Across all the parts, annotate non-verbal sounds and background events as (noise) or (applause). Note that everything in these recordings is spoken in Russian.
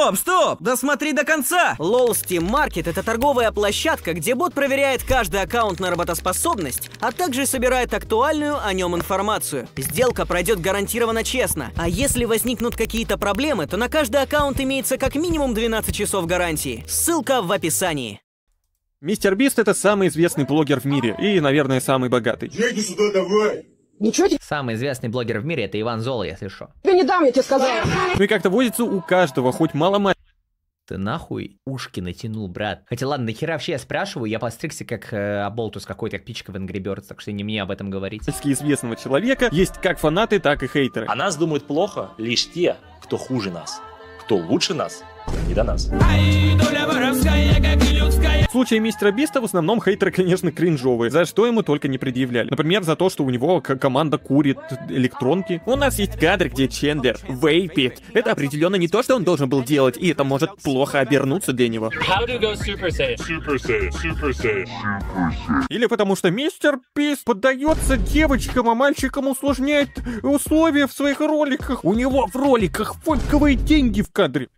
Стоп, стоп! Да до конца! LOL Steam Market — это торговая площадка, где бот проверяет каждый аккаунт на работоспособность, а также собирает актуальную о нем информацию. Сделка пройдет гарантированно честно, а если возникнут какие-то проблемы, то на каждый аккаунт имеется как минимум 12 часов гарантии. Ссылка в описании. Мистер Бист это самый известный блогер в мире и, наверное, самый богатый. Иди сюда давай! Ничего тебе... Самый известный блогер в мире это Иван Зола, если что. Я не дам, я тебе сказал. Ну и как-то водится у каждого, хоть мало мать. Ты нахуй ушки натянул, брат. Хотя ладно, нахера вообще я спрашиваю, я постригся как э, оболтус какой-то, как пичка в Angry так что не мне об этом говорить. Известного человека есть как фанаты, так и хейтеры. А нас думают плохо лишь те, кто хуже нас. Кто лучше нас, не до нас. В случае мистера Биста в основном хейтеры, конечно, кринжовые, за что ему только не предъявляли. Например, за то, что у него команда курит электронки. У нас есть кадр, где Чендер вейпит. Это определенно не то, что он должен был делать, и это может плохо обернуться для него. Или потому что мистер Бист поддается девочкам, а мальчикам усложняет условия в своих роликах. У него в роликах фольковые деньги в кадре.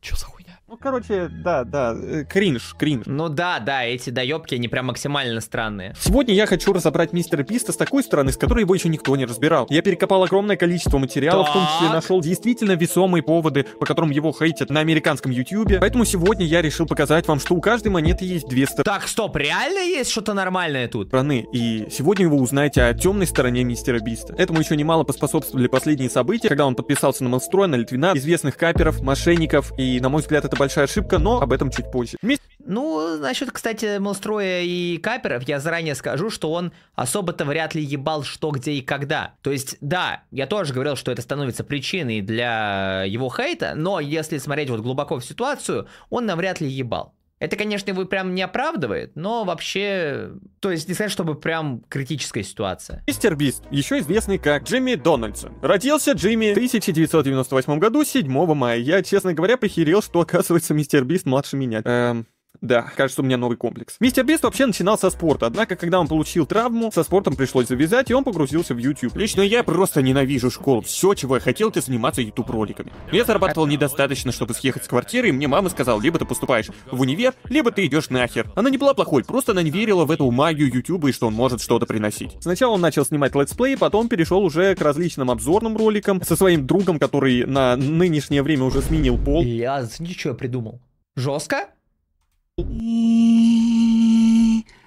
Чё за хуй? Ну, короче, да, да, э, кринж, кринж. Ну да, да, эти доебки, они прям максимально странные. Сегодня я хочу разобрать Мистера Писта с такой стороны, с которой его еще никто не разбирал. Я перекопал огромное количество материалов, так. в том числе нашел действительно весомые поводы, по которым его хейтят на американском ютюбе. Поэтому сегодня я решил показать вам, что у каждой монеты есть две стороны. Так, стоп, реально есть что-то нормальное тут? Страны. И сегодня вы узнаете о темной стороне Мистера Биста. Этому еще немало поспособствовали последние события, когда он подписался на Монстрой, на Литвина, известных каперов, мошенников. И, на мой взгляд, это большая ошибка, но об этом чуть позже. Ну, насчет, кстати, Молстроя и Каперов, я заранее скажу, что он особо-то вряд ли ебал что, где и когда. То есть, да, я тоже говорил, что это становится причиной для его хейта, но если смотреть вот глубоко в ситуацию, он навряд ли ебал. Это, конечно, его прям не оправдывает, но вообще... То есть не сказать, чтобы прям критическая ситуация. Мистер Бист, еще известный как Джимми Дональдсон. Родился Джимми в 1998 году, 7 мая. Я, честно говоря, похерел, что оказывается мистер Бист младше меня. Эм... Да, кажется, у меня новый комплекс. Мистер Бест вообще начинал со спорта, однако, когда он получил травму, со спортом пришлось завязать, и он погрузился в YouTube. Лично я просто ненавижу школу. Все, чего я хотел, это заниматься YouTube роликами. Я зарабатывал недостаточно, чтобы съехать с квартиры, и мне мама сказала, либо ты поступаешь в универ, либо ты идешь нахер. Она не была плохой, просто она не верила в эту магию YouTube и что он может что-то приносить. Сначала он начал снимать летсплей, потом перешел уже к различным обзорным роликам со своим другом, который на нынешнее время уже сменил пол. Я ничего придумал. Жестко?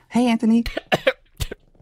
Hey, Anthony. (laughs)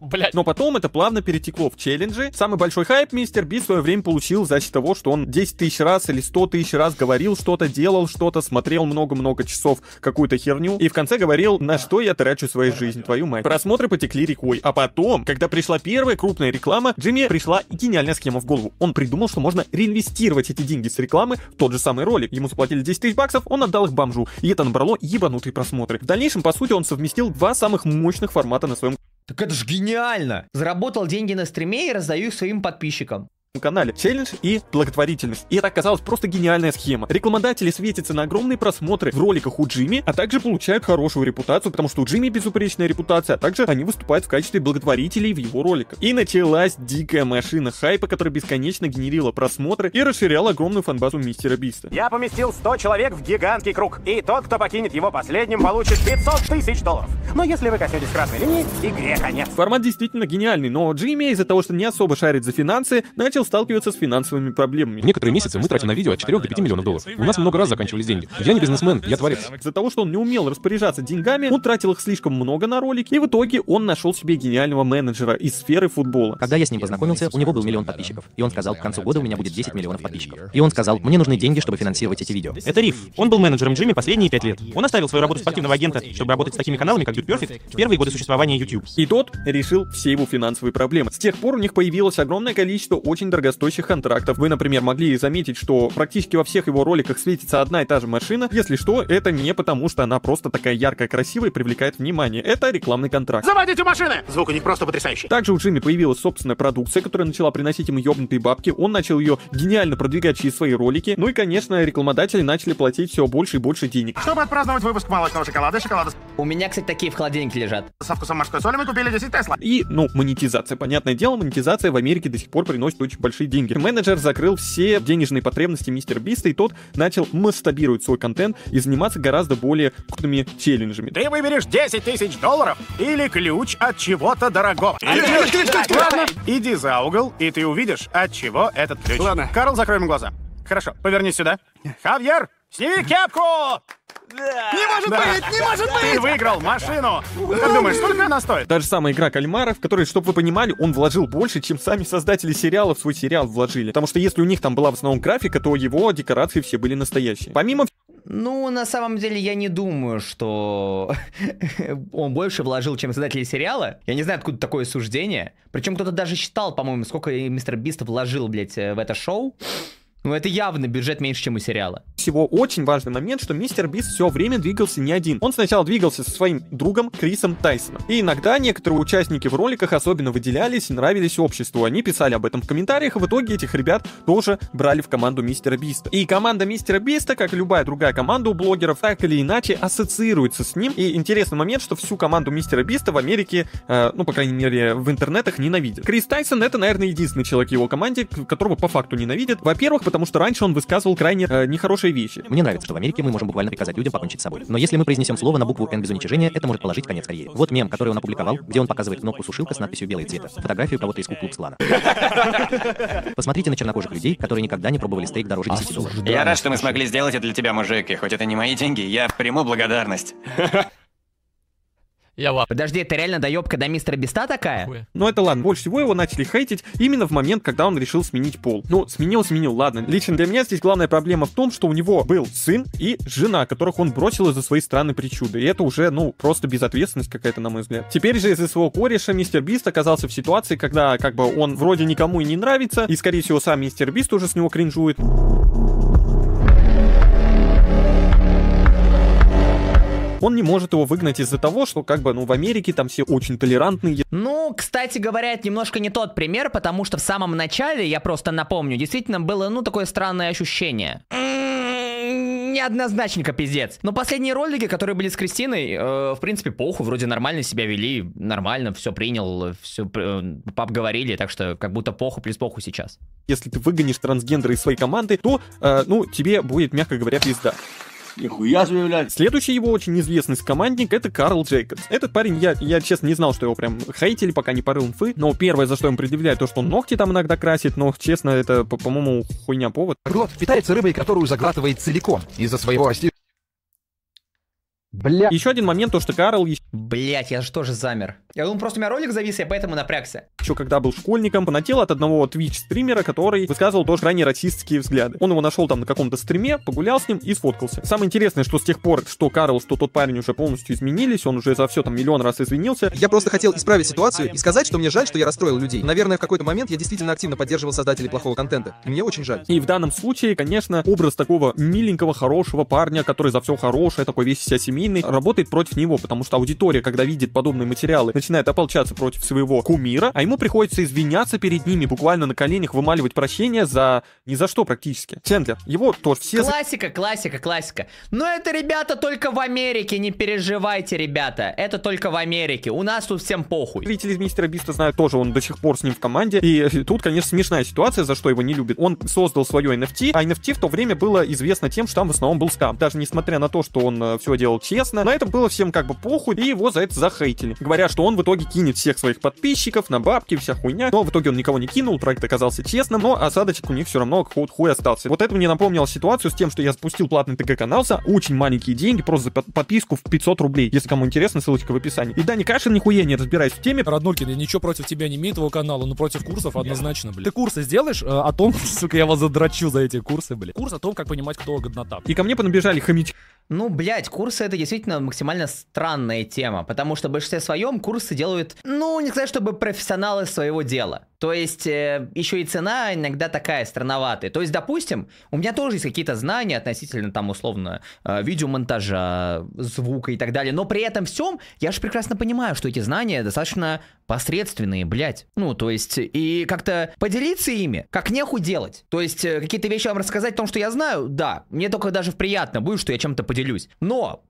Блять. Но потом это плавно перетекло в челленджи. Самый большой хайп мистер Би в свое время получил за счет того, что он 10 тысяч раз или 100 тысяч раз говорил что-то, делал что-то, смотрел много-много часов какую-то херню и в конце говорил, на что я трачу свою жизнь, твою мать. Просмотры потекли рекой. А потом, когда пришла первая крупная реклама, Джимми пришла гениальная схема в голову. Он придумал, что можно реинвестировать эти деньги с рекламы в тот же самый ролик. Ему заплатили 10 тысяч баксов, он отдал их бомжу. И это набрало ебанутые просмотры. В дальнейшем, по сути, он совместил два самых мощных формата на своем так это же гениально! Заработал деньги на стриме и раздаю их своим подписчикам канале. Челлендж и благотворительность. И это оказалась просто гениальная схема. Рекламодатели светятся на огромные просмотры в роликах у Джимми, а также получают хорошую репутацию, потому что у Джимми безупречная репутация, а также они выступают в качестве благотворителей в его роликах. И началась дикая машина хайпа, которая бесконечно генерила просмотры и расширяла огромную фанбазу Мистера Биста. Я поместил 100 человек в гигантский круг, и тот, кто покинет его последним, получит 500 тысяч долларов. Но если вы коснетесь красной линии, игре конец. Формат действительно гениальный, но Джимми из-за того, что не особо шарит за финансы, начал начал сталкиваться с финансовыми проблемами. Некоторые месяцы мы тратим на видео от 4 до 5 миллионов долларов. У нас много раз заканчивались деньги. Я не бизнесмен, я творец. Из-за того, что он не умел распоряжаться деньгами, он тратил их слишком много на ролики, и в итоге он нашел себе гениального менеджера из сферы футбола. Когда я с ним познакомился, у него был миллион подписчиков. И он сказал, к концу года у меня будет 10 миллионов подписчиков. И он сказал, мне нужны деньги, чтобы финансировать эти видео. Это Риф. Он был менеджером Джимми последние 5 лет. Он оставил свою работу спортивного агента, чтобы работать с такими каналами, как Dude Perfect, в первые годы существования YouTube. И тот решил все его финансовые проблемы. С тех пор у них появилось огромное количество очень дорогостоящих контрактов. Вы, например, могли заметить, что практически во всех его роликах светится одна и та же машина. Если что, это не потому, что она просто такая яркая, красивая и привлекает внимание. Это рекламный контракт. Заводите машины! Звук у них просто потрясающий. Также у Джимми появилась собственная продукция, которая начала приносить ему ёбнутые бабки. Он начал ее гениально продвигать через свои ролики. Ну и, конечно, рекламодатели начали платить все больше и больше денег. Чтобы отпраздновать выпуск молочного шоколада, шоколада... У меня, кстати, такие в холодильнике лежат. Со вкусом морской соли мы купили 10 Тесла. И, ну, монетизация. Понятное дело, монетизация в Америке до сих пор приносит очень большие деньги. Менеджер закрыл все денежные потребности мистер Биста, и тот начал масштабировать свой контент и заниматься гораздо более крупными челленджами. Ты выберешь 10 тысяч долларов или ключ от чего-то дорогого. Ладно, иди за угол, и ты увидишь, от чего этот ключ. Ладно. Карл, закроем глаза. Хорошо, повернись сюда. Хавьер, сними кепку! Да. Не может да. быть! Не может быть! Ты выиграл машину! Как думаешь, сколько она стоит? Та же самая игра кальмаров, в которой, чтобы вы понимали, он вложил больше, чем сами создатели сериала в свой сериал вложили. Потому что если у них там была в основном графика, то его декорации все были настоящие. Помимо ну, на самом деле, я не думаю, что (laughs) он больше вложил, чем создатели сериала. Я не знаю, откуда такое суждение. Причем кто-то даже считал, по-моему, сколько мистер Бист вложил, блядь, в это шоу. Ну, это явно бюджет меньше, чем у сериала. Всего очень важный момент, что мистер Бист все время двигался не один. Он сначала двигался со своим другом Крисом Тайсоном. И иногда некоторые участники в роликах особенно выделялись и нравились обществу. Они писали об этом в комментариях, и в итоге этих ребят тоже брали в команду мистера Биста. И команда мистера Биста, как и любая другая команда у блогеров, так или иначе ассоциируется с ним. И интересный момент, что всю команду мистера Биста в Америке, э, ну, по крайней мере, в интернетах ненавидят. Крис Тайсон это, наверное, единственный человек в его команде, которого по факту ненавидят. Во-первых, потому что раньше он высказывал крайне э, нехорошие вещи. Мне нравится, что в Америке мы можем буквально приказать людям покончить с собой. Но если мы произнесем слово на букву «Н» без уничижения, это может положить конец карьере. Вот мем, который он опубликовал, где он показывает кнопку сушилка с надписью белый цвета, фотографию кого-то из куклуб Слана. (laughs) Посмотрите на чернокожих людей, которые никогда не пробовали стейк дороже 10 долларов. Я рад, что мы смогли сделать это для тебя, мужик, и хоть это не мои деньги, я приму благодарность. Я лап. Подожди, это реально доебка до мистера Беста такая? Ну это ладно, больше всего его начали хейтить именно в момент, когда он решил сменить пол. Ну, сменил, сменил, ладно. Лично для меня здесь главная проблема в том, что у него был сын и жена, которых он бросил из-за своей странной причуды. И это уже, ну, просто безответственность какая-то, на мой взгляд. Теперь же из-за своего кореша мистер Бист оказался в ситуации, когда как бы он вроде никому и не нравится, и скорее всего сам мистер Бист уже с него кринжует. он не может его выгнать из-за того, что как бы, ну, в Америке там все очень толерантные. Ну, кстати говоря, это немножко не тот пример, потому что в самом начале, я просто напомню, действительно было, ну, такое странное ощущение м-м-м, неоднозначненько пиздец. Но последние ролики, которые были с Кристиной, э, в принципе, похуй, вроде нормально себя вели, нормально, все принял, все э, пап говорили, так что как будто похуй плюс похуй сейчас. Если ты выгонишь трансгендера из своей команды, то, э, ну, тебе будет, мягко говоря, пизда. Нихуя заявлять. Следующий его очень известный командник это Карл Джейкобс. Этот парень, я, я честно не знал, что его прям хейтили, пока не порыл инфы, но первое, за что им предъявляют, то, что он ногти там иногда красит, но, честно, это, по-моему, хуйня повод. Рот питается рыбой, которую заглатывает целиком. Из-за своего расти Бля. Еще один момент, то, что Карл... Блять, я же тоже замер. Я думал, просто у меня ролик завис, я поэтому напрягся. Еще когда был школьником, понател от одного Twitch стримера который высказывал тоже крайне расистские взгляды. Он его нашел там на каком-то стриме, погулял с ним и сфоткался. Самое интересное, что с тех пор, что Карл, что тот парень уже полностью изменились, он уже за все там миллион раз извинился. Я просто хотел исправить ситуацию и сказать, что мне жаль, что я расстроил людей. Наверное, в какой-то момент я действительно активно поддерживал создателей плохого контента. И мне очень жаль. И в данном случае, конечно, образ такого миленького, хорошего парня, который за все хорошее, такой весь вся семья, Вениамины работает против него, потому что аудитория, когда видит подобные материалы, начинает ополчаться против своего кумира, а ему приходится извиняться перед ними, буквально на коленях вымаливать прощения за ни за что практически. Чендлер, его тоже все... Классика, классика, классика. Но это, ребята, только в Америке, не переживайте, ребята. Это только в Америке. У нас тут всем похуй. Зрители из Мистера Биста знают тоже, он до сих пор с ним в команде. И (laughs) тут, конечно, смешная ситуация, за что его не любят. Он создал свое NFT, а NFT в то время было известно тем, что там в основном был скам. Даже несмотря на то, что он э, все делал честно. На этом было всем как бы похуй, и его за это захейтили. Говоря, что он в итоге кинет всех своих подписчиков на бабки, вся хуйня. Но в итоге он никого не кинул, проект оказался честным, но осадочек у них все равно хуй, хуй остался. Вот это мне напомнило ситуацию с тем, что я спустил платный ТГ-канал за очень маленькие деньги, просто за подписку в 500 рублей. Если кому интересно, ссылочка в описании. И Дани Кашин нихуя не разбираюсь в теме. Роднулькин, я ничего против тебя не имею, твоего канала, но против курсов однозначно, блин. Ты курсы сделаешь э, о том, (laughs) сука, я вас задрачу за эти курсы, блин. Курс о том, как понимать, кто годнота. И ко мне понабежали хомячки ну, блядь, курсы это действительно максимально странная тема, потому что в большинстве своем курсы делают, ну, не сказать, чтобы профессионалы своего дела. То есть э, еще и цена иногда такая странноватая. То есть, допустим, у меня тоже есть какие-то знания относительно там условно э, видеомонтажа, звука и так далее. Но при этом всем я же прекрасно понимаю, что эти знания достаточно посредственные, блядь. Ну, то есть, и как-то поделиться ими, как неху делать. То есть, э, какие-то вещи вам рассказать о том, что я знаю, да, мне только даже приятно будет, что я чем-то поделюсь. Но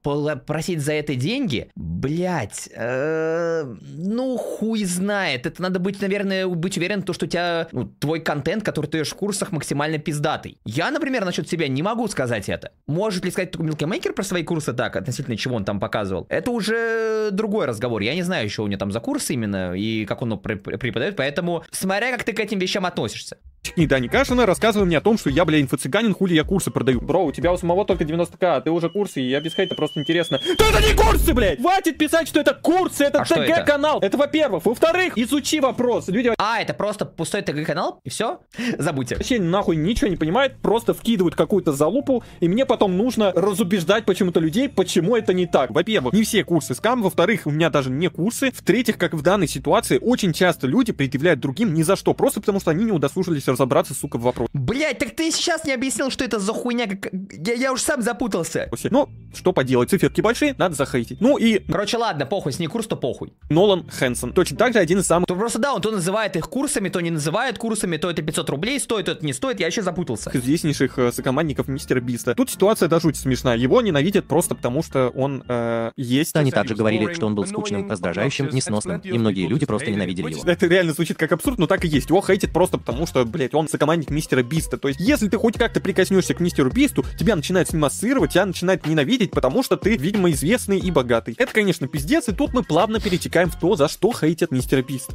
просить за это деньги, блядь, э, ну, хуй знает. Это надо быть, наверное, быть уверен, то, что у тебя, ну, твой контент, который ты ешь в курсах, максимально пиздатый. Я, например, насчет себя не могу сказать это. Может ли сказать такой милкимейкер про свои курсы так, относительно чего он там показывал? Это уже другой разговор. Я не знаю еще у него там за курсы именно и как он ну, преподает, поэтому смотря как ты к этим вещам относишься. Чекни Дани Кашина, рассказывай мне о том, что я, бля, инфо-цыганин, хули я курсы продаю. Бро, у тебя у самого только 90к, а ты уже курсы, и я без хейта, просто интересно. Да это не курсы, блядь! Хватит писать, что это курсы, это а ТГ-канал. Это, это во-первых. Во-вторых, изучи вопрос. Люди... А, это просто пустой ТГ-канал, и все? (laughs) Забудьте. Вообще нахуй ничего не понимает, просто вкидывают какую-то залупу, и мне потом нужно разубеждать почему-то людей, почему это не так. Во-первых, не все курсы скам, во-вторых, у меня даже не курсы. В-третьих, как в данной ситуации, очень часто люди предъявляют другим ни за что, просто потому что они не удосужились разобраться, сука, в вопросе. Блять, так ты сейчас не объяснил, что это за хуйня, как... Я, я уж сам запутался. Ну, что поделать, циферки большие, надо захейтить. Ну и... Короче, ладно, похуй, с ней курс, то похуй. Нолан Хэнсон. Точно так же один из самых... То просто да, он то называет их курсами, то не называет курсами, то это 500 рублей стоит, то это не стоит, я еще запутался. Известнейших э, сокомандников Мистера Биста. Тут ситуация до жути смешная. Его ненавидят просто потому, что он э, есть... Они также говорили, что он был скучным, раздражающим, несносным, и многие люди просто ненавидели его. Это реально звучит как абсурд, но так и есть. Его хейтит просто потому, что, блядь, блядь, он сокомандник мистера Биста. То есть, если ты хоть как-то прикоснешься к мистеру Бисту, тебя начинают с ним ассоциировать, тебя начинают ненавидеть, потому что ты, видимо, известный и богатый. Это, конечно, пиздец, и тут мы плавно перетекаем в то, за что хейтят мистера Биста.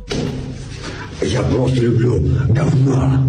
Я просто люблю говно.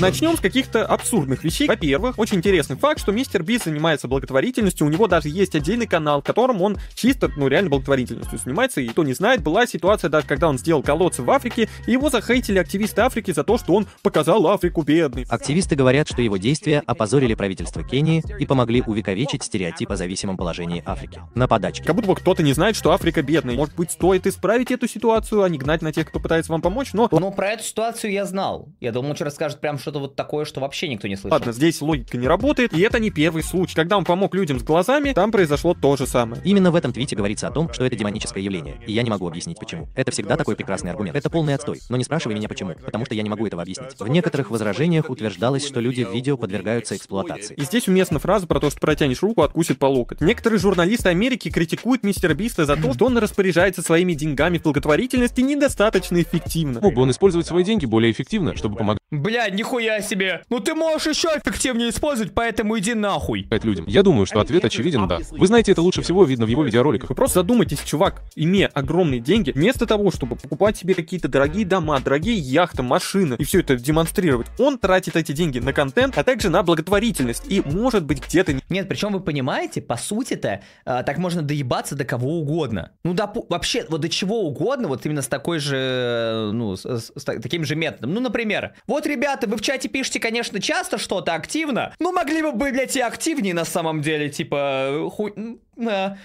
Начнем с каких-то абсурдных вещей. Во-первых, очень интересный факт, что мистер Бист занимается благотворительностью. У него даже есть отдельный канал, которым он чисто, ну реально благотворительностью занимается. И кто не знает, была ситуация даже, когда он сделал колодцы в Африке, и его захейтили активисты Африки за то, что он показал Африку бедной. Активисты говорят, что его действия опозорили правительство Кении и помогли увековечить стереотип о зависимом положении Африки. На подачке. Как будто бы кто-то не знает, что Африка бедная. Может быть, стоит исправить эту ситуацию, а не гнать на тех, кто пытается вам помочь, но... Но про эту ситуацию я знал. Я думал, что расскажет прям что-то вот такое, что вообще никто не слышал. Ладно, здесь логика не работает, и это не первый случай. Когда он помог людям с глазами, там произошло то же самое. Именно в этом твите говорится о том, что это демоническое явление, и я не могу объяснить почему. Это всегда такой прекрасный аргумент. Это полный отстой, но не спрашивай меня почему, потому что я не могу этого объяснить. В некоторых возражениях утверждалось, что люди в видео подвергаются эксплуатации. И здесь уместна фраза про то, что протянешь руку, откусит по локоть. Некоторые журналисты Америки критикуют мистера Биста за то, что он распоряжается своими деньгами в благотворительности недостаточно эффективно. Мог бы он использовать использовать свои деньги более эффективно, чтобы помогать... Бля, нихуя себе. Ну ты можешь еще эффективнее использовать, поэтому иди нахуй. людям. Я думаю, что ответ очевиден, да. Вы знаете, это лучше всего видно в его видеороликах. Вы просто задумайтесь, чувак, имея огромные деньги, вместо того, чтобы покупать себе какие-то дорогие дома, дорогие яхты, машины и все это демонстрировать, он тратит эти деньги на контент, а также на благотворительность и, может быть, где-то... Нет, причем вы понимаете, по сути-то, э, так можно доебаться до кого угодно. Ну, да, вообще, вот до чего угодно, вот именно с такой же, э, ну, с, с таким же методом. Ну, например, вот, ребята, вы в чате пишете, конечно, часто что-то активно, но могли бы быть, блядь, и активнее на самом деле, типа, хуй...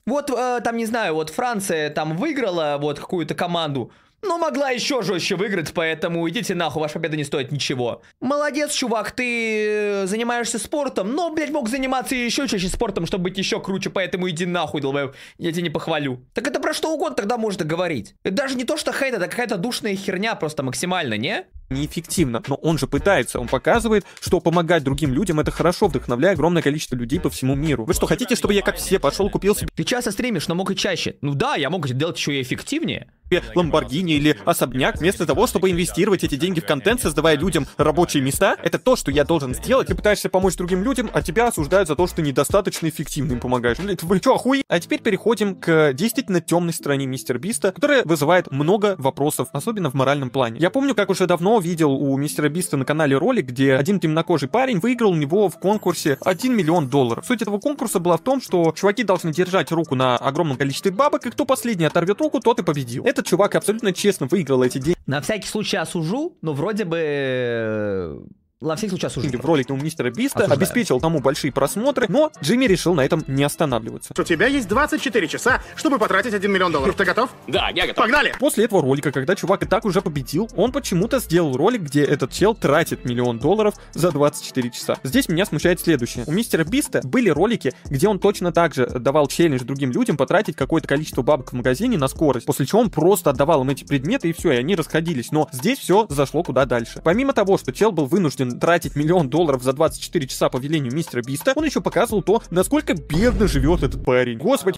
Вот, э, там, не знаю, вот Франция там выиграла вот какую-то команду, но могла еще жестче выиграть, поэтому идите нахуй, ваша победа не стоит ничего. Молодец, чувак, ты э, занимаешься спортом, но, блядь, мог заниматься еще чаще спортом, чтобы быть еще круче, поэтому иди нахуй, долбоеб, я тебя не похвалю. Так это про что угодно тогда можно говорить. Это даже не то, что хейт, это какая-то душная херня просто максимально, не? неэффективно. Но он же пытается, он показывает, что помогать другим людям это хорошо, вдохновляя огромное количество людей по всему миру. Вы что, хотите, чтобы я как все пошел, купил себе... Ты часто стримишь, но мог и чаще. Ну да, я мог делать еще и эффективнее. Ламборгини или особняк, вместо того, чтобы инвестировать эти деньги в контент, создавая людям рабочие места, это то, что я должен сделать. Ты пытаешься помочь другим людям, а тебя осуждают за то, что недостаточно эффективно им помогаешь. Блин, вы что, охуе? А теперь переходим к действительно темной стороне Мистер Биста, которая вызывает много вопросов, особенно в моральном плане. Я помню, как уже давно видел у Мистера Биста на канале ролик, где один темнокожий парень выиграл у него в конкурсе 1 миллион долларов. Суть этого конкурса была в том, что чуваки должны держать руку на огромном количестве бабок, и кто последний оторвет руку, тот и победил. Это этот чувак абсолютно честно выиграл эти деньги. На всякий случай осужу, но вроде бы э, во всех случаях уже. В ролике у мистера Биста Осуждаю. обеспечил тому большие просмотры, но Джимми решил на этом не останавливаться. У тебя есть 24 часа, чтобы потратить 1 миллион долларов. Ты готов? Да, я готов. Погнали! После этого ролика, когда чувак и так уже победил, он почему-то сделал ролик, где этот чел тратит миллион долларов за 24 часа. Здесь меня смущает следующее. У мистера Биста были ролики, где он точно так же давал челлендж другим людям потратить какое-то количество бабок в магазине на скорость, после чего он просто отдавал им эти предметы и все, и они расходились. Но здесь все зашло куда дальше. Помимо того, что чел был вынужден тратить миллион долларов за 24 часа по велению мистера Биста, он еще показывал то, насколько бедно живет этот парень. Господи.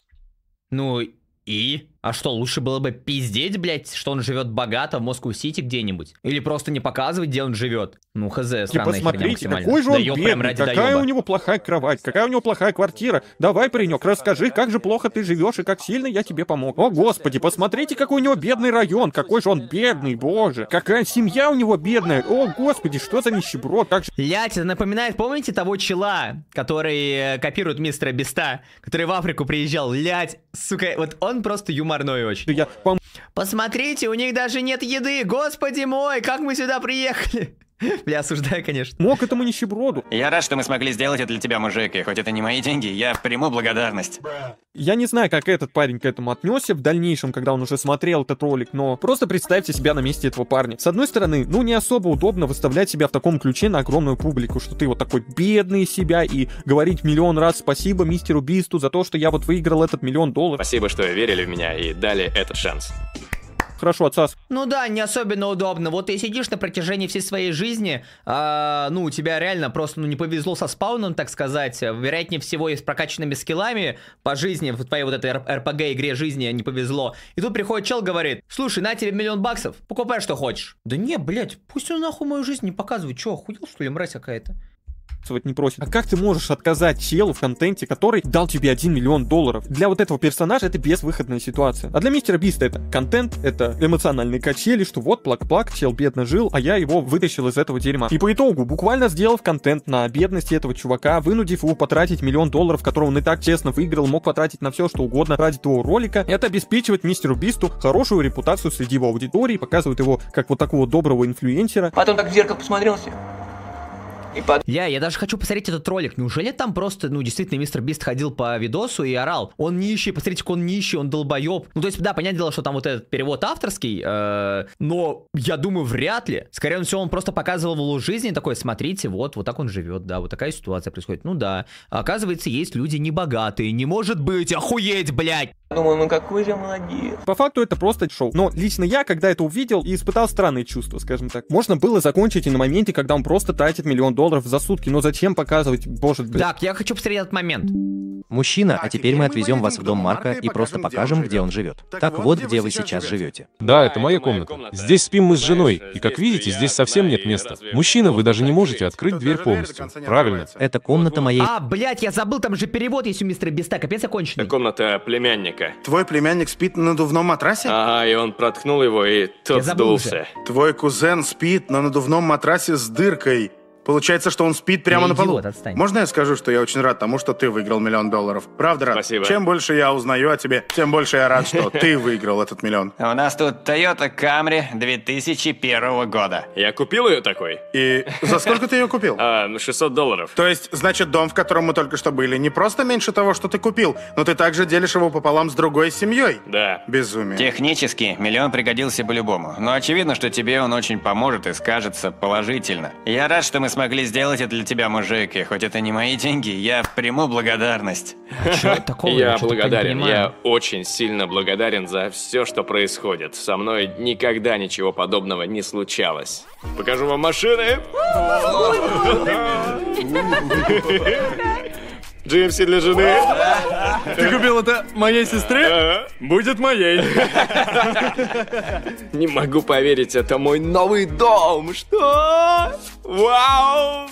Ну и а что, лучше было бы пиздеть, блядь, что он живет богато в Москву-Сити где-нибудь? Или просто не показывать, где он живет? Ну, хз, странная Типа, смотрите, какой же он даёб, бедный, ради какая даёба. у него плохая кровать, какая у него плохая квартира. Давай, паренек, расскажи, как же плохо ты живешь и как сильно я тебе помог. О, господи, посмотрите, какой у него бедный район, какой же он бедный, боже. Какая семья у него бедная. О, господи, что за нищеброд, как же... Блядь, это напоминает, помните того чела, который э, копирует мистера Беста, который в Африку приезжал? Блядь, сука, вот он просто юмор кошмарной очень. Я... Посмотрите, у них даже нет еды, господи мой, как мы сюда приехали? (laughs) Я осуждаю, конечно. Мог этому нищеброду. Я рад, что мы смогли сделать это для тебя, мужик, и хоть это не мои деньги, я приму благодарность. Я не знаю, как этот парень к этому отнесся в дальнейшем, когда он уже смотрел этот ролик, но просто представьте себя на месте этого парня. С одной стороны, ну не особо удобно выставлять себя в таком ключе на огромную публику, что ты вот такой бедный себя и говорить миллион раз спасибо мистеру Бисту за то, что я вот выиграл этот миллион долларов. Спасибо, что верили в меня и дали этот шанс хорошо отсас. Ну да, не особенно удобно. Вот ты сидишь на протяжении всей своей жизни, а, ну, у тебя реально просто ну, не повезло со спауном, так сказать. Вероятнее всего, и с прокачанными скиллами по жизни, в твоей вот этой рпг игре жизни не повезло. И тут приходит чел, говорит, слушай, на тебе миллион баксов, покупай что хочешь. Да не, блядь, пусть он нахуй мою жизнь не показывает. Че, охуел, что ли, мразь какая-то? подписывать не просит. А как ты можешь отказать челу в контенте, который дал тебе 1 миллион долларов? Для вот этого персонажа это безвыходная ситуация. А для мистера Биста это контент, это эмоциональные качели, что вот плак-плак, чел бедно жил, а я его вытащил из этого дерьма. И по итогу, буквально сделав контент на бедности этого чувака, вынудив его потратить миллион долларов, который он и так честно выиграл, мог потратить на все, что угодно ради того ролика, это обеспечивает мистеру Бисту хорошую репутацию среди его аудитории, показывает его как вот такого доброго инфлюенсера. Потом так в зеркало посмотрелся и под... Я, я даже хочу посмотреть этот ролик. Неужели там просто, ну, действительно, мистер Бист ходил по видосу и орал? Он нищий, посмотрите, как он нищий, он долбоеб. Ну, то есть, да, понятное дело, что там вот этот перевод авторский, э, но я думаю, вряд ли. Скорее всего, он просто показывал его жизни, такой, смотрите, вот, вот так он живет, да, вот такая ситуация происходит. Ну да, оказывается, есть люди небогатые, не может быть, охуеть, блядь! Думаю, ну какой же молодец. По факту это просто шоу. Но лично я, когда это увидел и испытал странные чувства, скажем так. Можно было закончить и на моменте, когда он просто тратит миллион долларов за сутки. Но зачем показывать, боже... Блин. Так, я хочу посмотреть этот момент. Мужчина, а теперь мы отвезем вас в дом Марка и просто покажем, где он живет. Так вот, где вы сейчас живете. Да, это моя комната. Здесь спим мы с женой. И как видите, здесь совсем нет места. Мужчина, вы даже не можете открыть дверь полностью. Правильно. Это комната моей... А, блядь, я забыл, там же перевод есть у мистера Беста, капец окончен. Это комната племянника племянника. Твой племянник спит на надувном матрасе? Ага, и он проткнул его, и тот сдулся. Твой кузен спит на надувном матрасе с дыркой. Получается, что он спит прямо я на полу. отстань. Можно я скажу, что я очень рад тому, что ты выиграл миллион долларов? Правда, рад? Спасибо. Чем больше я узнаю о тебе, тем больше я рад, что ты выиграл этот миллион. (laughs) А у нас тут Toyota Camry 2001 года. Я купил ее такой. И за сколько ты ее купил? 600 (laughs) а, ну, долларов. То есть, значит, дом, в котором мы только что были, не просто меньше того, что ты купил, но ты также делишь его пополам с другой семьей. Да. Безумие. Технически миллион пригодился бы любому, но очевидно, что тебе он очень поможет и скажется положительно. Я рад, что мы смогли смогли сделать это для тебя, мужики. Хоть это не мои деньги, я приму благодарность. Чего такого? Я благодарен, я очень сильно благодарен за все, что происходит. Со мной никогда ничего подобного не случалось. Покажу вам машины. (laughs) Джимси для жены. Ты купил это моей сестре? Будет моей. Не могу поверить, это мой новый дом. Что? Вау!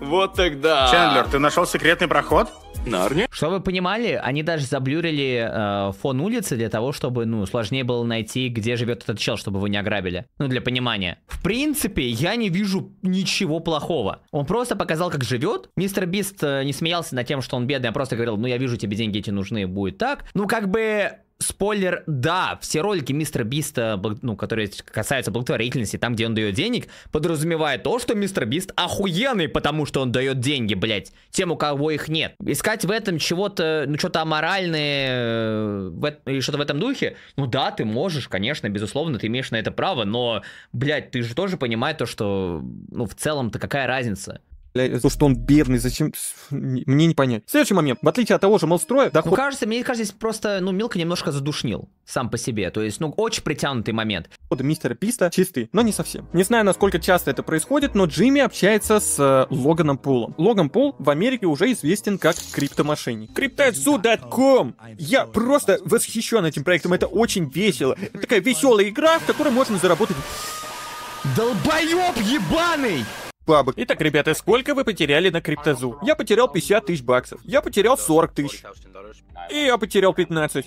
Вот тогда. Чендлер, ты нашел секретный проход? Нарнию. Чтобы вы понимали, они даже заблюрили э, фон улицы для того, чтобы, ну, сложнее было найти, где живет этот чел, чтобы вы не ограбили. Ну, для понимания. В принципе, я не вижу ничего плохого. Он просто показал, как живет. Мистер Бист э, не смеялся над тем, что он бедный, а просто говорил, ну, я вижу, тебе деньги эти нужны, будет так. Ну, как бы спойлер, да, все ролики мистера Биста, ну, которые касаются благотворительности, там, где он дает денег, подразумевает то, что мистер Бист охуенный, потому что он дает деньги, блядь, тем, у кого их нет. Искать в этом чего-то, ну, что-то аморальное э, в, или что-то в этом духе, ну да, ты можешь, конечно, безусловно, ты имеешь на это право, но, блядь, ты же тоже понимаешь то, что, ну, в целом-то какая разница? то, что он бедный, зачем... Мне не понять. Следующий момент. В отличие от того же Молстроя... Доход... Ну, кажется, мне кажется, здесь просто, ну, Милка немножко задушнил сам по себе. То есть, ну, очень притянутый момент. Вот мистера Писта чистый, но не совсем. Не знаю, насколько часто это происходит, но Джимми общается с э, Логаном Пулом. Логан Пул в Америке уже известен как криптомошенник. Криптозу.com! Я просто восхищен этим проектом, это очень весело. Это такая веселая игра, в которой можно заработать... Долбоеб ебаный! бабок. Итак, ребята, сколько вы потеряли на криптозу? Я потерял 50 тысяч баксов. Я потерял 40 тысяч. И я потерял 15.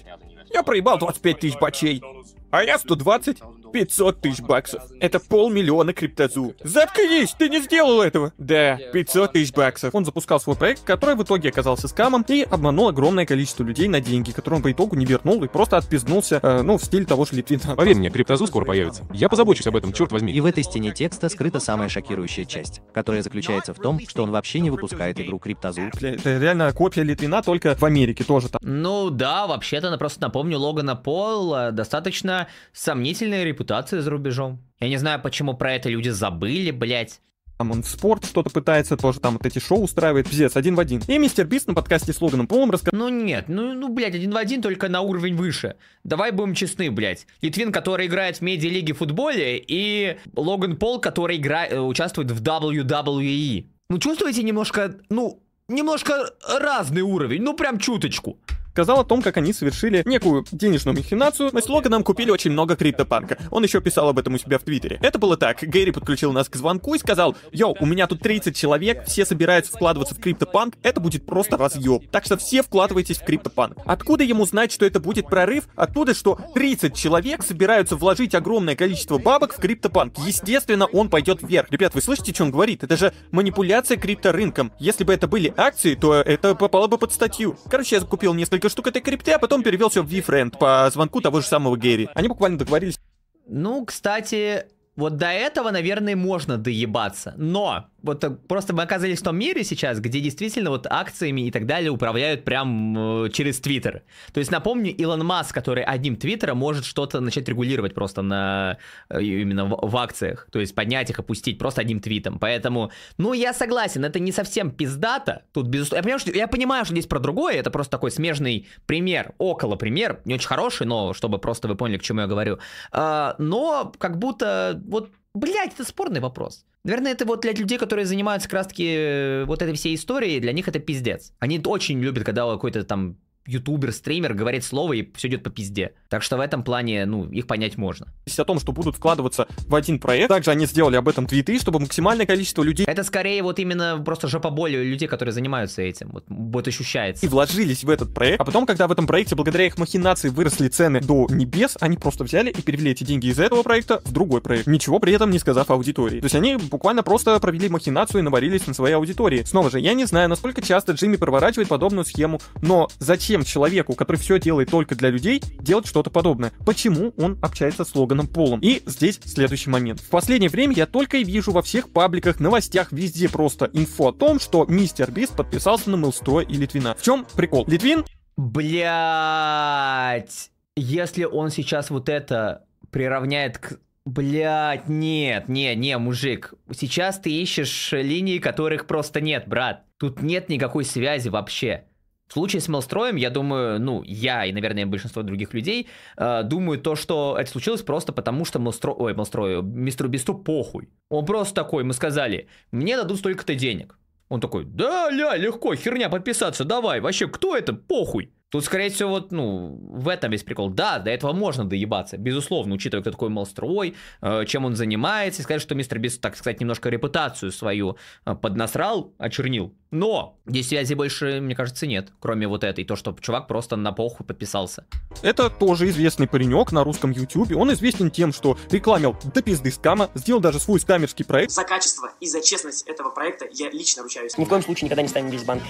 Я проебал 25 тысяч бачей. А я 120. 500 тысяч баксов. Это полмиллиона криптозу. Заткнись, ты не сделал этого! Да, 500 тысяч баксов. Он запускал свой проект, который в итоге оказался скамом и обманул огромное количество людей на деньги, которые он по итогу не вернул и просто отпизнулся, э, ну, в стиле того же Литвина. Поверь мне, криптозу скоро появится. Я позабочусь об этом, черт возьми. И в этой стене текста скрыта самая шокирующая часть, которая заключается в том, что он вообще не выпускает игру криптозу. это реально копия Литвина, только в Америке тоже там. Ну да, вообще-то, просто напомню, Логана Пола достаточно сомнительная репутация репутация за рубежом. Я не знаю, почему про это люди забыли, блять. Там он в спорт что-то пытается, тоже там вот эти шоу устраивает, пиздец, один в один. И мистер Бист на подкасте с Логаном Полом рассказал. Ну нет, ну, ну, блядь, один в один, только на уровень выше. Давай будем честны, блядь. Литвин, который играет в медиалиге футболе, и Логан Пол, который игра... Э, участвует в WWE. Ну чувствуете немножко, ну, немножко разный уровень, ну прям чуточку сказал о том, как они совершили некую денежную махинацию. Мы с Логаном купили очень много криптопанка. Он еще писал об этом у себя в Твиттере. Это было так. Гэри подключил нас к звонку и сказал, «Йоу, у меня тут 30 человек, все собираются вкладываться в криптопанк, это будет просто разъеб. Так что все вкладывайтесь в криптопанк». Откуда ему знать, что это будет прорыв? Оттуда, что 30 человек собираются вложить огромное количество бабок в криптопанк. Естественно, он пойдет вверх. Ребят, вы слышите, что он говорит? Это же манипуляция крипторынком. Если бы это были акции, то это попало бы под статью. Короче, я закупил несколько несколько штук этой крипты, а потом перевел все в VFriend по звонку того же самого Герри. Они буквально договорились. Ну, кстати, вот до этого, наверное, можно доебаться. Но вот просто мы оказались в том мире сейчас, где действительно вот акциями и так далее управляют прям э, через Твиттер. То есть напомню, Илон Маск, который одним Твиттером может что-то начать регулировать просто на э, именно в, в акциях, то есть поднять их, опустить просто одним твитом. Поэтому, ну я согласен, это не совсем пиздата. Тут безусловно, я понимаю, что я понимаю, что здесь про другое, это просто такой смежный пример, около пример, не очень хороший, но чтобы просто вы поняли, к чему я говорю. А, но как будто вот Блять, это спорный вопрос. Наверное, это вот для людей, которые занимаются как раз-таки э, вот этой всей историей, для них это пиздец. Они очень любят, когда какой-то там ютубер, стример говорит слово и все идет по пизде. Так что в этом плане, ну, их понять можно. О том, что будут вкладываться в один проект. Также они сделали об этом твиты, чтобы максимальное количество людей... Это скорее вот именно просто жопоболью людей, которые занимаются этим. Вот, вот ощущается. И вложились в этот проект. А потом, когда в этом проекте, благодаря их махинации, выросли цены до небес, они просто взяли и перевели эти деньги из этого проекта в другой проект. Ничего при этом не сказав аудитории. То есть они буквально просто провели махинацию и наварились на своей аудитории. Снова же, я не знаю, насколько часто Джимми проворачивает подобную схему, но зачем зачем человеку, который все делает только для людей, делать что-то подобное? Почему он общается с Логаном Полом? И здесь следующий момент. В последнее время я только и вижу во всех пабликах, новостях, везде просто инфо о том, что мистер Бист подписался на Мелстроя и Литвина. В чем прикол? Литвин... Блять! Если он сейчас вот это приравняет к Блять, нет, не, не, мужик. Сейчас ты ищешь линии, которых просто нет, брат. Тут нет никакой связи вообще. В случае с Мелстроем, я думаю, ну, я и, наверное, большинство других людей э, думаю то, что это случилось просто потому, что Мелстро... Ой, Мелстрою, мистеру Бисту похуй. Он просто такой, мы сказали, мне дадут столько-то денег. Он такой, да, ля, легко, херня, подписаться, давай, вообще, кто это, похуй. Тут, скорее всего, вот, ну, в этом весь прикол. Да, до этого можно доебаться, безусловно, учитывая, кто такой Молстрой, э, чем он занимается, и сказать, что мистер Бис, так сказать, немножко репутацию свою э, поднасрал, очернил, но здесь связи больше, мне кажется, нет, кроме вот этой, то, что чувак просто на похуй подписался. Это тоже известный паренек на русском ютюбе. Он известен тем, что рекламил до пизды скама, сделал даже свой скамерский проект. За качество и за честность этого проекта я лично ручаюсь. Ни в коем случае никогда не станем без банка.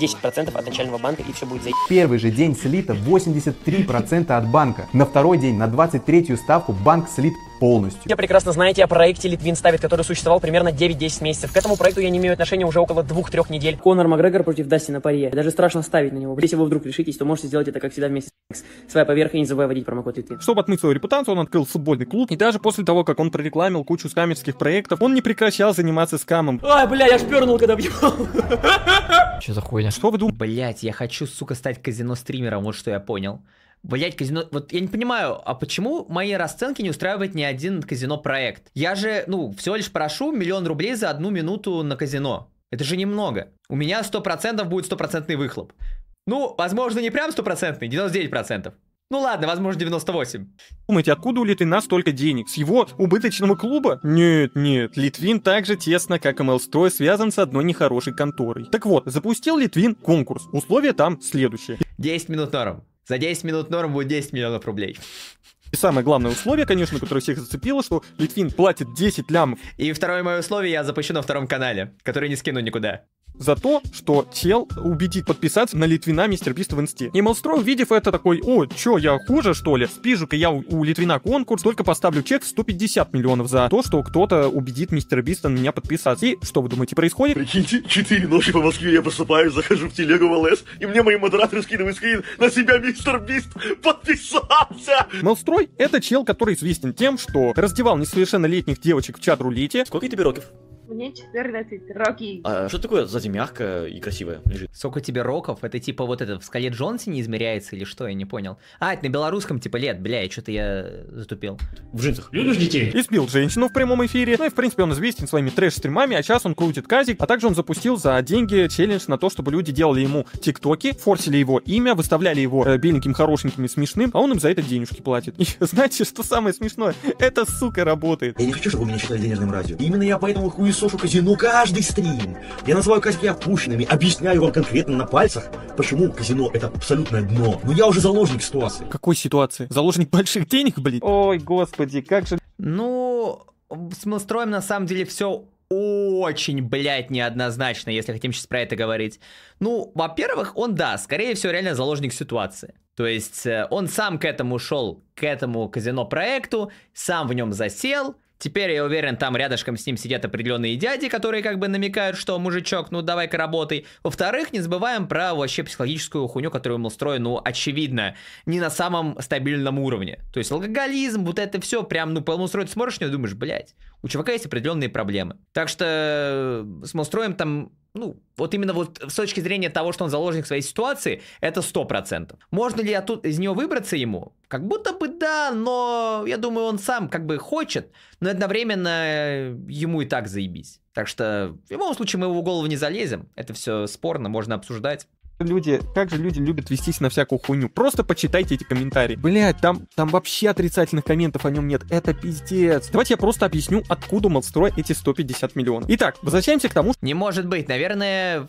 10% от начального банка и все будет за... Первый же день слита 83% от банка. На второй день, на 23-ю ставку банк слит полностью. Все прекрасно знаете о проекте Литвин ставит, который существовал примерно 9-10 месяцев. К этому проекту я не имею отношения уже около 2-3 недель. Конор Макгрегор против Дастина Парье. Даже страшно ставить на него. Если вы вдруг решитесь, то можете сделать это, как всегда, вместе с своей поверх и не забывай вводить промокод Литвин. Чтобы отмыть свою репутацию, он открыл футбольный клуб. И даже после того, как он прорекламил кучу скамерских проектов, он не прекращал заниматься скамом. Ай, бля, я шпернул, когда въебал. Че за хуйня? Что вы думаете? Блять, я хочу, сука, стать казино-стримером, вот что я понял. Блять казино... Вот я не понимаю, а почему мои расценки не устраивает ни один казино-проект? Я же, ну, всего лишь прошу миллион рублей за одну минуту на казино. Это же немного. У меня 100% будет стопроцентный выхлоп. Ну, возможно, не прям стопроцентный, 99%. Ну ладно, возможно, 98. Думаете, откуда у Литвина столько денег? С его убыточного клуба? Нет, нет, Литвин так же тесно, как и Мелстрой, связан с одной нехорошей конторой. Так вот, запустил Литвин конкурс. Условия там следующие. 10 минут норм. За 10 минут норм будет 10 миллионов рублей. И самое главное условие, конечно, которое всех зацепило, что Литвин платит 10 лямов. И второе мое условие, я запущу на втором канале, который не скину никуда за то, что чел убедит подписаться на Литвина Мистер Бист в инсте. И Молстрой, увидев это, такой, о, чё, я хуже, что ли? Спижу-ка я у, у Литвина конкурс, только поставлю чек в 150 миллионов за то, что кто-то убедит Мистер Биста на меня подписаться. И что вы думаете происходит? Прикиньте, 4 ночи по Москве я просыпаюсь, захожу в телегу в ЛС, и мне мои модераторы скидывают скрин на себя Мистер Бист подписался! Молстрой — это чел, который известен тем, что раздевал несовершеннолетних девочек в чат рулите Сколько тебе роков? Мне 14, роки. А что такое сзади мягкое и красивое лежит? Сколько тебе роков? Это типа вот это в скале Джонсе не измеряется или что? Я не понял. А, это на белорусском типа лет, бля, я что-то я затупил. В джинсах. Любишь детей? Избил женщину в прямом эфире. Ну и в принципе он известен своими трэш-стримами, а сейчас он крутит казик. А также он запустил за деньги челлендж на то, чтобы люди делали ему тиктоки, форсили его имя, выставляли его э, беленьким, хорошеньким и смешным, а он им за это денежки платит. (laughs) И знаете, что самое смешное? Это, сука, работает. Я не хочу, чтобы меня считали денежным радио. Именно я поэтому хуесу сошу казино каждый стрим. Я называю косяки опущенными, объясняю вам конкретно на пальцах, почему казино это абсолютное дно. Но я уже заложник ситуации. Какой ситуации? Заложник больших денег, блин? Ой, господи, как же... Ну, с Милстроем на самом деле все очень, блядь, неоднозначно, если хотим сейчас про это говорить. Ну, во-первых, он, да, скорее всего, реально заложник ситуации. То есть э, он сам к этому шел, к этому казино-проекту, сам в нем засел, Теперь, я уверен, там рядышком с ним сидят определенные дяди, которые как бы намекают, что мужичок, ну давай-ка работай. Во-вторых, не забываем про вообще психологическую хуйню, которую Милстрой, ну, очевидно, не на самом стабильном уровне. То есть алкоголизм, вот это все, прям, ну, по Милстрой ты смотришь, не думаешь, блядь, у чувака есть определенные проблемы. Так что с э, Милстроем там ну, вот именно вот с точки зрения того, что он заложник своей ситуации, это 100%. Можно ли оттуда, из нее выбраться ему? Как будто бы да, но я думаю, он сам как бы хочет, но одновременно э, ему и так заебись. Так что в любом случае мы его голову не залезем. Это все спорно, можно обсуждать люди, как же люди любят вестись на всякую хуйню. Просто почитайте эти комментарии. Блять, там, там вообще отрицательных комментов о нем нет. Это пиздец. Давайте я просто объясню, откуда Малстрой эти 150 миллионов. Итак, возвращаемся к тому, что... Не может быть. Наверное,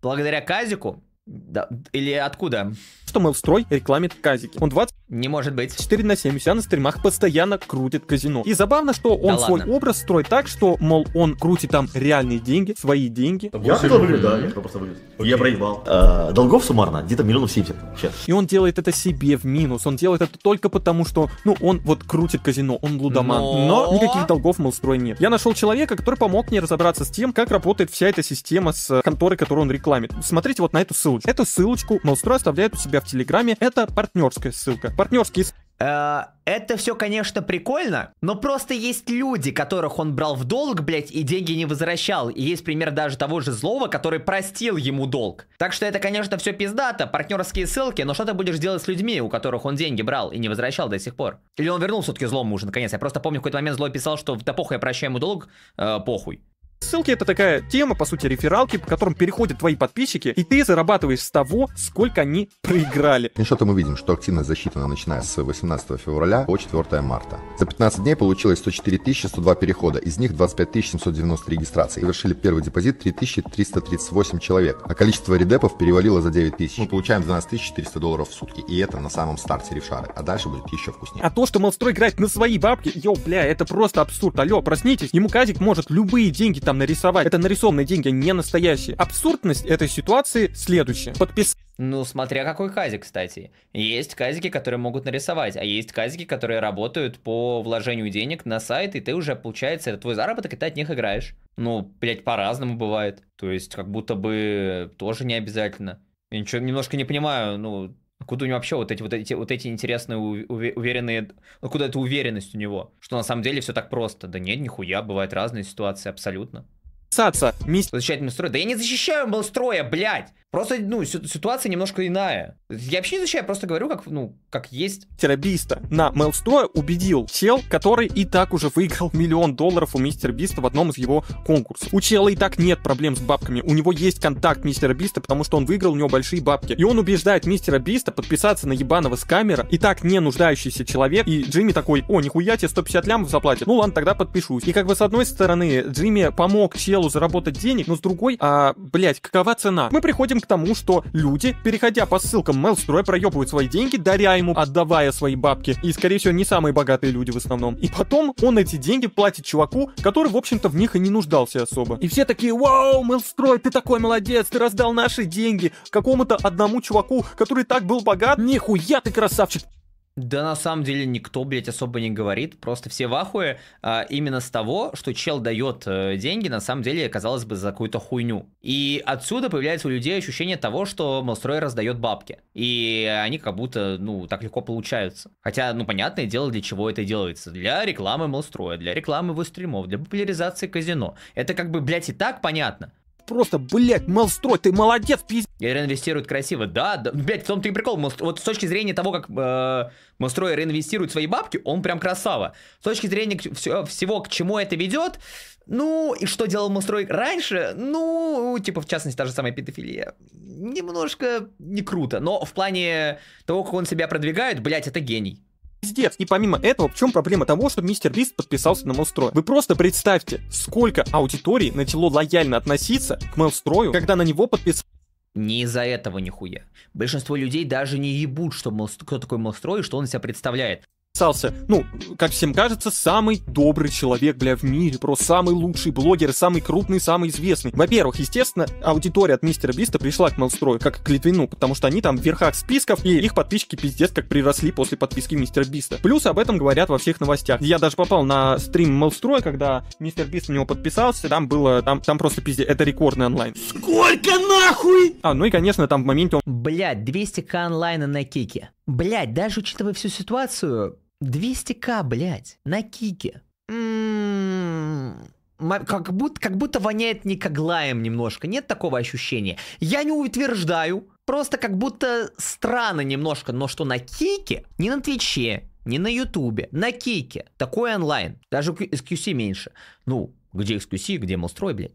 благодаря Казику да. Или откуда? Что Строй рекламит казики. Он 20... Не может быть. 4 на 7 у себя на стримах постоянно крутит казино. И забавно, что он да свой ладно. образ строит так, что, мол, он крутит там реальные деньги, свои деньги. Я хотел выиграть, да, я просто выиграл. Я проебал. А, долгов суммарно где-то миллионов 70 сейчас. И он делает это себе в минус. Он делает это только потому, что, ну, он вот крутит казино, он лудоман. Но, Но никаких долгов Строй нет. Я нашел человека, который помог мне разобраться с тем, как работает вся эта система с конторой, которую он рекламит. Смотрите вот на эту ссылку ссылочку. Эту ссылочку на оставляет у себя в Телеграме. Это партнерская ссылка. Партнерский э, это все, конечно, прикольно, но просто есть люди, которых он брал в долг, блядь, и деньги не возвращал. И есть пример даже того же злого, который простил ему долг. Так что это, конечно, все пиздато, партнерские ссылки, но что ты будешь делать с людьми, у которых он деньги брал и не возвращал до сих пор? Или он вернул все-таки злому уже, наконец? Я просто помню, в какой-то момент злой писал, что да похуй, я прощаю ему долг, э, похуй. Ссылки это такая тема, по сути, рефералки, по которым переходят твои подписчики, и ты зарабатываешь с того, сколько они проиграли. И что-то мы видим, что активность засчитана начиная с 18 февраля по 4 марта. За 15 дней получилось 104 102 перехода, из них 25 790 регистраций. Совершили первый депозит 3338 человек, а количество редепов перевалило за 9 тысяч. Мы получаем 12 400 долларов в сутки, и это на самом старте ревшары, а дальше будет еще вкуснее. А то, что Молстрой играет на свои бабки, йоу, бля, это просто абсурд, Алё, проснитесь, ему Казик может любые деньги там там нарисовать. Это нарисованные деньги, а не настоящие. Абсурдность этой ситуации следующая. подпис ну, смотря какой казик, кстати. Есть казики, которые могут нарисовать, а есть казики, которые работают по вложению денег на сайт, и ты уже, получается, это твой заработок, и ты от них играешь. Ну, блядь, по-разному бывает. То есть, как будто бы тоже не обязательно. Я ничего, немножко не понимаю, ну, Откуда у него вообще вот эти, вот эти, вот эти интересные, уверенные... Откуда ну, эта уверенность у него? Что на самом деле все так просто. Да нет, нихуя, бывают разные ситуации абсолютно. Саца, мисс... Защищать меня Да я не защищаю был строя, блядь. Просто, ну, ситуация немножко иная. Я вообще не защищаю, просто говорю, как, ну, как есть. Терабиста на Мелстроя убедил чел, который и так уже выиграл (laughs) миллион долларов у мистера Биста в одном из его конкурсов. У чела и так нет проблем с бабками. У него есть контакт мистера Биста, потому что он выиграл у него большие бабки. И он убеждает мистера Биста подписаться на ебаного с скамера. И так не нуждающийся человек. И Джимми такой, о, нихуя тебе 150 лямов заплатят. Ну ладно, тогда подпишусь. И как бы с одной стороны, Джимми помог челу делу заработать денег, но с другой, а, блять, какова цена? Мы приходим к тому, что люди, переходя по ссылкам Mail.stru, проебывают свои деньги, даря ему, отдавая свои бабки. И, скорее всего, не самые богатые люди в основном. И потом он эти деньги платит чуваку, который, в общем-то, в них и не нуждался особо. И все такие, вау, Mail.stru, ты такой молодец, ты раздал наши деньги какому-то одному чуваку, который так был богат. Нихуя ты красавчик! Да на самом деле никто, блядь, особо не говорит, просто все в ахуе а, именно с того, что чел дает э, деньги, на самом деле, казалось бы, за какую-то хуйню. И отсюда появляется у людей ощущение того, что Молстрой раздает бабки, и они как будто, ну, так легко получаются. Хотя, ну, понятное дело, для чего это делается. Для рекламы Малстроя, для рекламы его стримов, для популяризации казино. Это как бы, блядь, и так понятно просто, блядь, Малстрой, ты молодец, пиздец. Реинвестирует красиво, да, да блядь, в том-то и прикол, вот с точки зрения того, как э, Малстрой реинвестирует свои бабки, он прям красава. С точки зрения все, всего, к чему это ведет, ну, и что делал Малстрой раньше, ну, типа, в частности, та же самая педофилия, немножко не круто, но в плане того, как он себя продвигает, блядь, это гений пиздец. И помимо этого, в чем проблема того, что мистер Бист подписался на Мелстрой? Вы просто представьте, сколько аудитории начало лояльно относиться к Мелстрою, когда на него подписался не из-за этого нихуя. Большинство людей даже не ебут, что мол, кто такой Молстрой и что он из себя представляет подписался, ну, как всем кажется, самый добрый человек, бля, в мире, просто самый лучший блогер, самый крупный, самый известный. Во-первых, естественно, аудитория от Мистера Биста пришла к Мелстрою как к Литвину, потому что они там в верхах списков, и их подписчики пиздец как приросли после подписки Мистера Биста. Плюс об этом говорят во всех новостях. Я даже попал на стрим Мелстроя, когда Мистер Бист на него подписался, там было, там, там просто пиздец, это рекордный онлайн. Сколько нахуй? А, ну и, конечно, там в моменте он... Блядь, 200к онлайна на кике. Блять, даже учитывая всю ситуацию, 200к, блядь, на кике. М-м-м, как будто, как будто воняет никоглаем немножко. Нет такого ощущения. Я не утверждаю, просто как будто странно немножко, но что на Кике, не на Твиче, не на Ютубе, на Кике, такой онлайн, даже XQC меньше. Ну, где XQC, где Монстрой, блядь?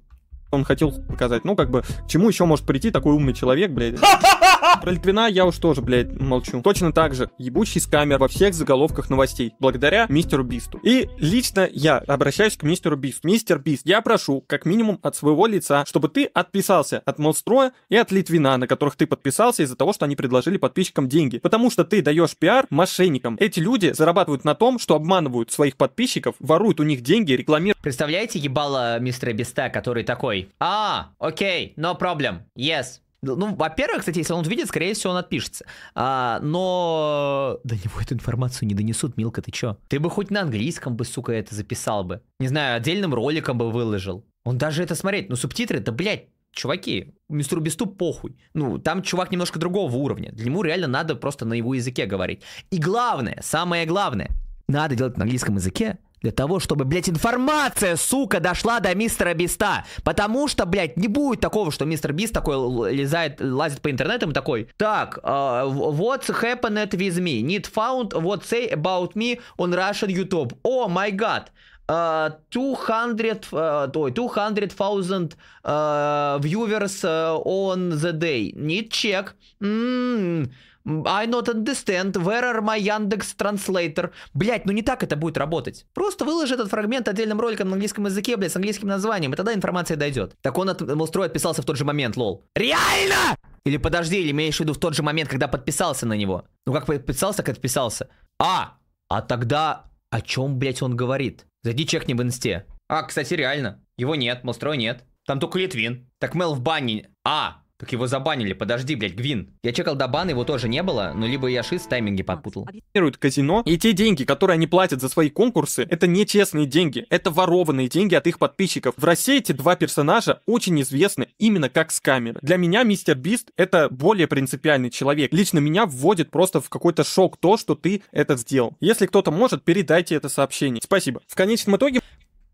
Он хотел показать, ну, как бы, к чему еще может прийти такой умный человек, блядь. (laughs) Про Литвина я уж тоже, блядь, молчу. Точно так же, ебучий скамер во всех заголовках новостей, благодаря мистеру Бисту. И лично я обращаюсь к мистеру Бисту. Мистер Бист, я прошу, как минимум от своего лица, чтобы ты отписался от Молстроя и от Литвина, на которых ты подписался из-за того, что они предложили подписчикам деньги. Потому что ты даешь пиар мошенникам. Эти люди зарабатывают на том, что обманывают своих подписчиков, воруют у них деньги, рекламируют. Представляете ебало мистера Биста, который такой, а, окей, no problem, yes, ну, ну, во-первых, кстати, если он увидит, скорее всего, он отпишется. А, но до него эту информацию не донесут, Милка, ты чё? Ты бы хоть на английском бы, сука, это записал бы. Не знаю, отдельным роликом бы выложил. Он даже это смотреть, ну субтитры, да, блядь, чуваки, мистеру Бесту похуй. Ну, там чувак немножко другого уровня. Для него реально надо просто на его языке говорить. И главное, самое главное, надо делать на английском языке, для того, чтобы, блядь, информация, сука, дошла до мистера Биста. Потому что, блядь, не будет такого, что мистер Бист такой лезает, лазит по интернету и такой. Так, uh, what's happened with me? Need found what say about me on Russian YouTube. О, oh my god. Uh, 200, uh, 200,000 uh, viewers uh, on the day. Need check. Mm -hmm. I not understand, where are my Yandex Translator. Блять, ну не так это будет работать. Просто выложи этот фрагмент отдельным роликом на английском языке, блять, с английским названием, и тогда информация дойдет. Так он от Мулстрой отписался в тот же момент, лол. Реально! Или подожди, или имеешь в виду в тот же момент, когда подписался на него? Ну как подписался, как отписался? А, а тогда о чем, блять, он говорит? Зайди чекни в инсте. А, кстати, реально. Его нет, Мулстрой нет. Там только Литвин. Так Мел в бане. А, так его забанили? Подожди, блядь, Гвин. Я чекал до бана, его тоже не было, но либо я шиз тайминги попутал. казино, и те деньги, которые они платят за свои конкурсы, это нечестные деньги, это ворованные деньги от их подписчиков. В России эти два персонажа очень известны именно как скамеры. Для меня мистер Бист это более принципиальный человек. Лично меня вводит просто в какой-то шок то, что ты это сделал. Если кто-то может, передайте это сообщение. Спасибо. В конечном итоге...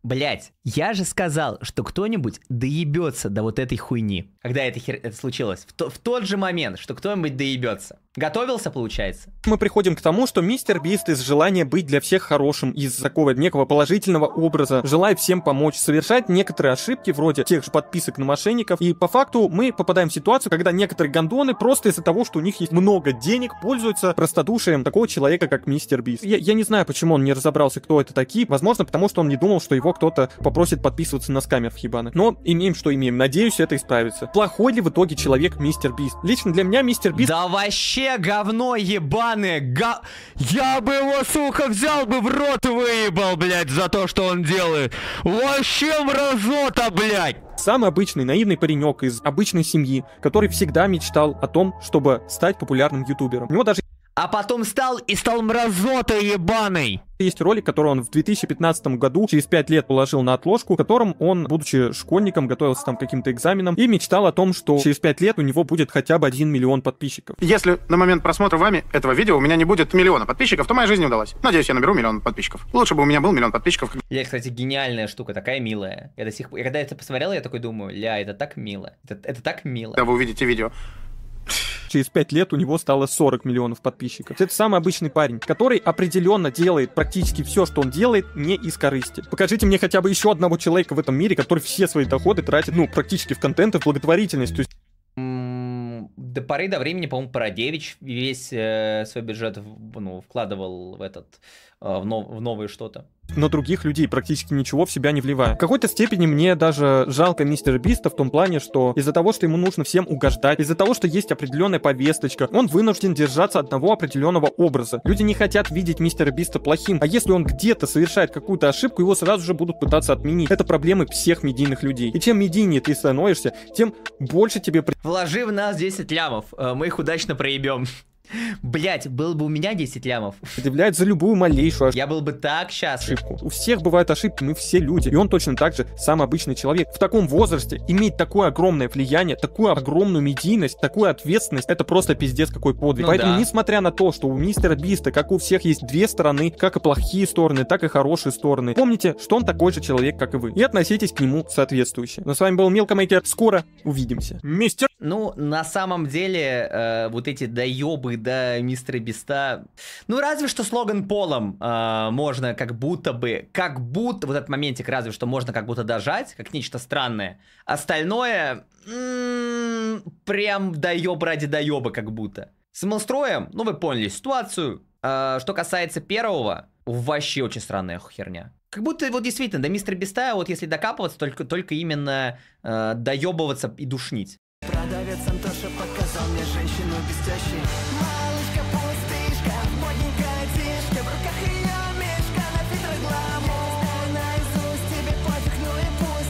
Блять, я же сказал, что кто-нибудь доебется до вот этой хуйни. Когда это, хер... это случилось? В, то... в тот же момент, что кто-нибудь доебется. Готовился, получается? Мы приходим к тому, что мистер Бист из желания быть для всех хорошим, из такого некого положительного образа, желая всем помочь, совершает некоторые ошибки вроде тех же подписок на мошенников. И по факту мы попадаем в ситуацию, когда некоторые гондоны просто из-за того, что у них есть много денег, пользуются простодушием такого человека, как мистер Бист. Я, я не знаю, почему он не разобрался, кто это такие. Возможно, потому что он не думал, что его кто-то попросит подписываться на скамер в Хибаны. Но имеем, что имеем. Надеюсь, это исправится. Плохой ли в итоге человек мистер Бист? Лично для меня мистер Бист... Да вообще вообще говно ебаное. Га... Я бы его, сука, взял бы в рот выебал, блядь, за то, что он делает. Вообще мразота, блядь. Самый обычный наивный паренек из обычной семьи, который всегда мечтал о том, чтобы стать популярным ютубером. У него даже а потом стал и стал мразотой ебаной. Есть ролик, который он в 2015 году, через 5 лет, положил на отложку, в котором он, будучи школьником, готовился там к каким-то экзаменам и мечтал о том, что через 5 лет у него будет хотя бы 1 миллион подписчиков. Если на момент просмотра вами этого видео у меня не будет миллиона подписчиков, то моя жизнь удалась. Надеюсь, я наберу миллион подписчиков. Лучше бы у меня был миллион подписчиков. Я, кстати, гениальная штука, такая милая. Я до сих пор, когда я это посмотрел, я такой думаю, ля, это так мило. Это, это так мило. Когда вы увидите видео через 5 лет у него стало 40 миллионов подписчиков. Это самый обычный парень, который определенно делает практически все, что он делает, не из корысти. Покажите мне хотя бы еще одного человека в этом мире, который все свои доходы тратит, ну, практически в контент и в благотворительность. То есть до поры до времени, по-моему, Парадевич весь э, свой бюджет ну, вкладывал в этот э, в, нов- в новое что-то на других людей, практически ничего в себя не вливая. В какой-то степени мне даже жалко мистера Биста в том плане, что из-за того, что ему нужно всем угождать, из-за того, что есть определенная повесточка, он вынужден держаться одного определенного образа. Люди не хотят видеть мистера Биста плохим, а если он где-то совершает какую-то ошибку, его сразу же будут пытаться отменить. Это проблемы всех медийных людей. И чем медийнее ты становишься, тем больше тебе... Вложи в нас 10 лямов, э, мы их удачно проебем. Блять, было бы у меня 10 лямов. Удивляет за любую малейшую ошибку. Я был бы так сейчас. Ошибку. У всех бывают ошибки, мы все люди. И он точно так же, сам обычный человек. В таком возрасте иметь такое огромное влияние, такую огромную медийность, такую ответственность, это просто пиздец какой подвиг. Ну Поэтому, да. несмотря на то, что у мистера Биста, как у всех, есть две стороны, как и плохие стороны, так и хорошие стороны, помните, что он такой же человек, как и вы. И относитесь к нему соответствующе. Но с вами был Мелкомейкер. Скоро увидимся. Мистер... Ну, на самом деле, э, вот эти доебы когда мистера Биста... Ну, разве что слоган полом э, можно как будто бы, как будто, вот этот моментик разве что можно как будто дожать, как нечто странное. Остальное м м-м, -м, прям даёб ради доеба как будто. С Малстроем, ну вы поняли ситуацию. Э, что касается первого, вообще очень странная херня. Как будто вот действительно до мистера Биста, вот если докапываться, только, только именно э, а, доебываться и душнить. Продавец Антоша показал мне женщину блестящей